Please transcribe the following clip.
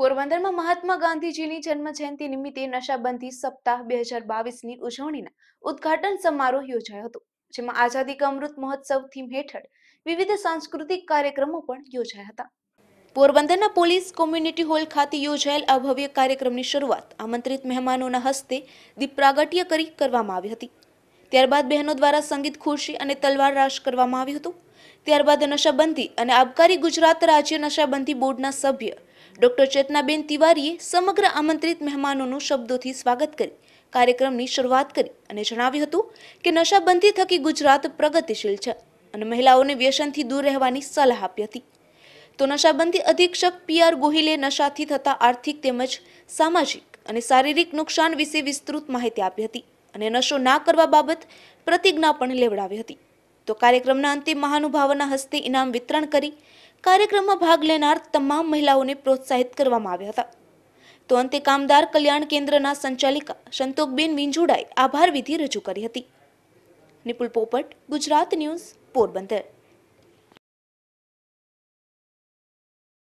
પોરબંદરમાં મહાત્મા ગાંધીજીની જન્મ જયંતિ નિમિત્તે નશાબંધી સપ્તાહ બે હજાર બાવીસ ની ઉજવણીના ઉદઘાટન સમારોહ યોજાયો હતો જેમાં આઝાદી કા અમૃત મહોત્સવ થીમ હેઠળ વિવિધ સાંસ્કૃતિક કાર્યક્રમો પણ યોજાયા હતા પોરબંદરના પોલીસ કોમ્યુનિટી હોલ ખાતે યોજાયેલ આ ભવ્ય કાર્યક્રમની શરૂઆત આમંત્રિત મહેમાનોના હસ્તે દીપ પ્રાગટ્ય કરી કરવામાં આવી હતી ત્યારબાદ બહેનો દ્વારા સંગીત ખુરશી અને તલવાર રાશ કરવામાં આવ્યું હતું ત્યારબાદ નશાબંધી અને આબકારી ગુજરાત રાજ્ય નશાબંધી બોર્ડના સભ્ય ડોક્ટર ચેતનાબેન તિવારીએ સમગ્ર આમંત્રિત મહેમાનોનું શબ્દોથી સ્વાગત કરી કાર્યક્રમની શરૂઆત કરી અને જણાવ્યું હતું કે નશાબંધી થકી ગુજરાત પ્રગતિશીલ છે અને મહિલાઓને વ્યસનથી દૂર રહેવાની સલાહ આપી હતી તો નશાબંધી અધિક્ષક પી આર ગોહિલે નશાથી થતા આર્થિક તેમજ સામાજિક અને શારીરિક નુકસાન વિશે વિસ્તૃત માહિતી આપી હતી અને નશો ના કરવા બાબત પ્રતિજ્ઞા પણ લેવડાવી હતી તો કાર્યક્રમના અંતે મહાનુભાવના હસ્તે ઇનામ વિતરણ કરી કાર્યક્રમમાં ભાગ લેનાર તમામ મહિલાઓને પ્રોત્સાહિત કરવામાં આવ્યા હતા તો અંતે કામદાર કલ્યાણ કેન્દ્રના સંચાલિકા સંતોકબેન વિંજોડાએ આભાર વિધિ રજૂ કરી હતી નિપુલ પોપટ ગુજરાત ન્યૂઝ પોરબંદર